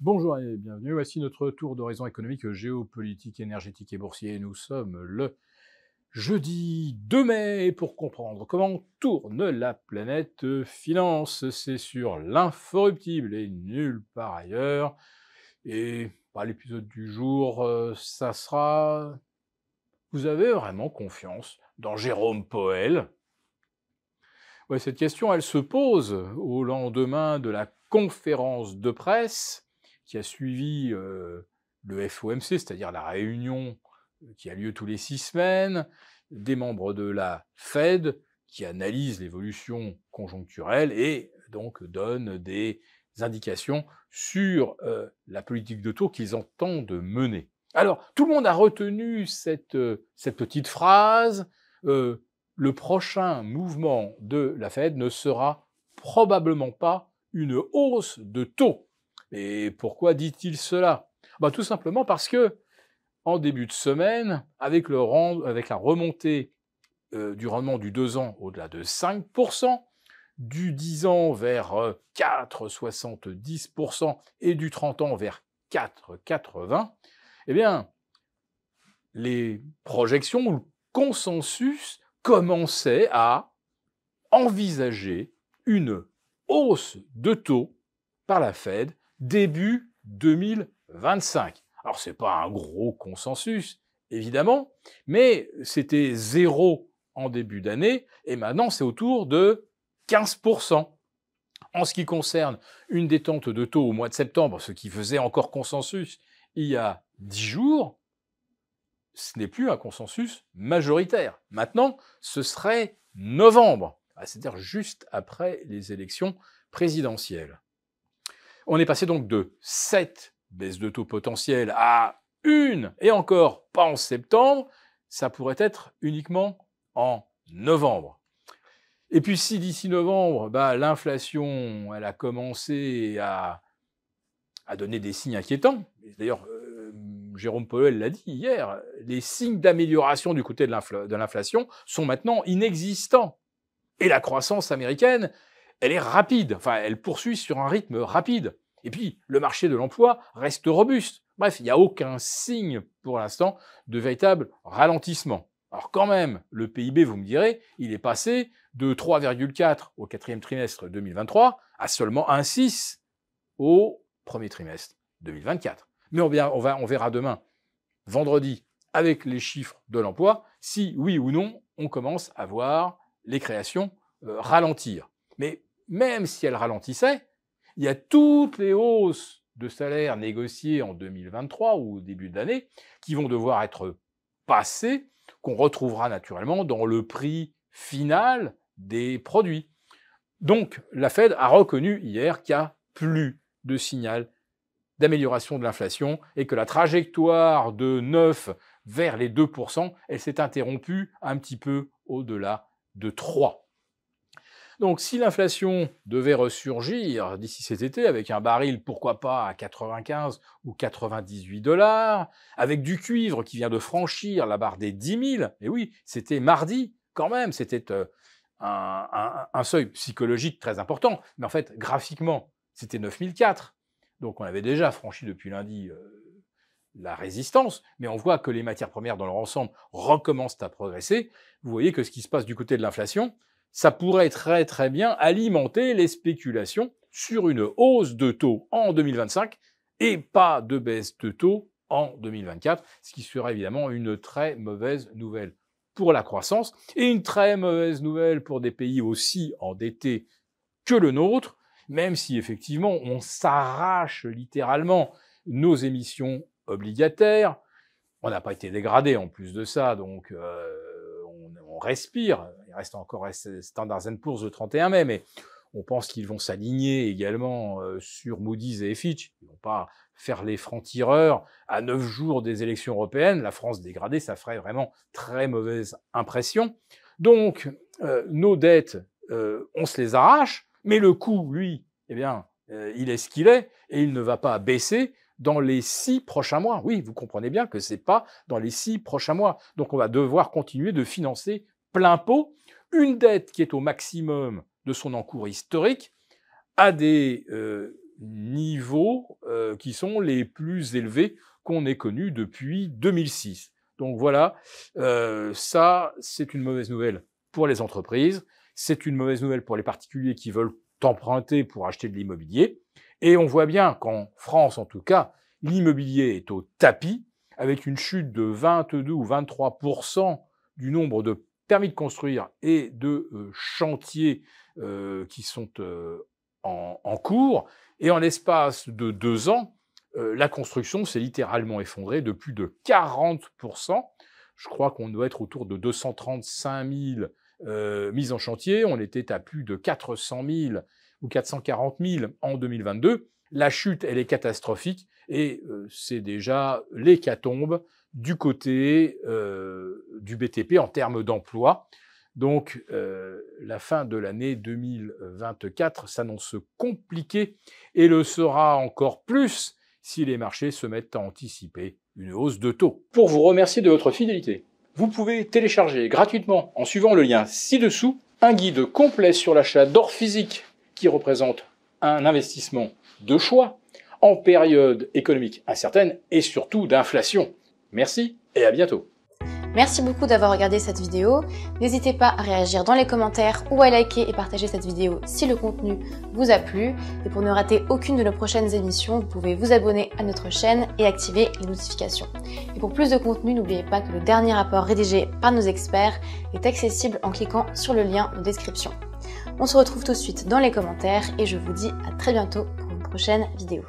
Bonjour et bienvenue. Voici notre tour d'horizon économique, géopolitique, énergétique et boursier. Nous sommes le jeudi 2 mai pour comprendre comment tourne la planète finance. C'est sur l'inforruptible et nulle part ailleurs. Et bah, l'épisode du jour, euh, ça sera. Vous avez vraiment confiance dans Jérôme Poel Cette question, elle se pose au lendemain de la conférence de presse qui a suivi le FOMC, c'est-à-dire la réunion qui a lieu tous les six semaines, des membres de la Fed qui analysent l'évolution conjoncturelle et donc donnent des indications sur la politique de taux qu'ils entendent mener. Alors, tout le monde a retenu cette, petite phrase, le prochain mouvement de la Fed ne sera probablement pas une hausse de taux. Et pourquoi dit-il cela bah, Tout simplement parce que, en début de semaine, avec, avec la remontée euh, du rendement du 2 ans au-delà de 5%, du 10 ans vers 4,70% euh, et du 30 ans vers 4,80, eh bien, les projections ou le consensus commençaient à envisager une hausse de taux par la Fed début 2025. Alors ce n'est pas un gros consensus, évidemment, mais c'était zéro en début d'année et maintenant c'est autour de 15%. En ce qui concerne une détente de taux au mois de septembre, ce qui faisait encore consensus il y a 10 jours, ce n'est plus un consensus majoritaire. Maintenant, ce serait novembre, c'est-à-dire juste après les élections présidentielles. On est passé donc de 7 baisses de taux potentielles à une, et encore pas en septembre, ça pourrait être uniquement en novembre. Et puis si d'ici novembre, bah, l'inflation, elle a commencé à, donner des signes inquiétants, d'ailleurs euh, Jérôme Powell l'a dit hier, les signes d'amélioration du côté de l'inflation sont maintenant inexistants. Et la croissance américaine, elle est rapide, enfin elle poursuit sur un rythme rapide. Et puis, le marché de l'emploi reste robuste. Bref, il n'y a aucun signe pour l'instant de véritable ralentissement. Alors quand même, le PIB, vous me direz, il est passé de 3,4 au quatrième trimestre 2023 à seulement 1,6 au premier trimestre 2024. Mais on, verra, va, on verra demain, vendredi, avec les chiffres de l'emploi, si oui ou non on commence à voir les créations euh, ralentir. Mais même si elle ralentissait, il y a toutes les hausses de salaire négociées en 2023 ou au début de l'année qui vont devoir être passées, qu'on retrouvera naturellement dans le prix final des produits. Donc la Fed a reconnu hier qu'il n'y a plus de signal d'amélioration de l'inflation et que la trajectoire de 9 vers les 2%, elle s'est interrompue un petit peu au-delà de 3. Donc si l'inflation devait ressurgir d'ici cet été avec un baril, pourquoi pas, à 95 ou 98 dollars, avec du cuivre qui vient de franchir la barre des 10 000, et oui, c'était mardi quand même, c'était euh, un, seuil psychologique très important, mais en fait, graphiquement, c'était 9004. Donc on avait déjà franchi depuis lundi euh, la résistance, mais on voit que les matières premières dans leur ensemble recommencent à progresser. Vous voyez que ce qui se passe du côté de l'inflation, ça pourrait très très bien alimenter les spéculations sur une hausse de taux en 2025 et pas de baisse de taux en 2024, ce qui serait évidemment une très mauvaise nouvelle pour la croissance et une très mauvaise nouvelle pour des pays aussi endettés que le nôtre, même si effectivement on s'arrache littéralement nos émissions obligataires. On n'a pas été dégradé en plus de ça, donc euh, on respire reste encore Standard Poor's le 31 mai, mais on pense qu'ils vont s'aligner également euh, sur Moody's et Fitch. Ils ne vont pas faire les francs-tireurs à neuf jours des élections européennes. La France dégradée, ça ferait vraiment très mauvaise impression. Donc, euh, nos dettes, euh, on se les arrache, mais le coût, lui, eh bien, il est ce qu'il est et il ne va pas baisser dans les six prochains mois. Oui, vous comprenez bien que ce n'est pas dans les six prochains mois. Donc on va devoir continuer de financer plein pot, une dette qui est au maximum de son encours historique à des euh, niveaux euh, qui sont les plus élevés qu'on ait connus depuis 2006. Donc voilà, euh, ça c'est une mauvaise nouvelle pour les entreprises, c'est une mauvaise nouvelle pour les particuliers qui veulent emprunter pour acheter de l'immobilier. Et on voit bien qu'en France en tout cas, l'immobilier est au tapis avec une chute de 22 ou 23 du nombre de permis de construire et de euh, chantiers euh, qui sont euh, en, en, cours. Et en l'espace de deux ans, la construction s'est littéralement effondrée de plus de 40%. Je crois qu'on doit être autour de 235 000 mises en chantier. On était à plus de 400 000 ou 440 000 en 2022. La chute, elle est catastrophique et c'est déjà l'hécatombe du côté euh, du BTP en termes d'emploi. Donc, euh, la fin de l'année 2024 s'annonce compliquée et le sera encore plus si les marchés se mettent à anticiper une hausse de taux. Pour vous remercier de votre fidélité, vous pouvez télécharger gratuitement, en suivant le lien ci-dessous, un guide complet sur l'achat d'or physique qui représente un investissement de choix en période économique incertaine et surtout d'inflation. Merci et à bientôt Merci beaucoup d'avoir regardé cette vidéo. N'hésitez pas à réagir dans les commentaires ou à liker et partager cette vidéo si le contenu vous a plu. Et pour ne rater aucune de nos prochaines émissions, vous pouvez vous abonner à notre chaîne et activer les notifications. Et pour plus de contenu, n'oubliez pas que le dernier rapport rédigé par nos experts est accessible en cliquant sur le lien en description. On se retrouve tout de suite dans les commentaires et je vous dis à très bientôt pour une prochaine vidéo.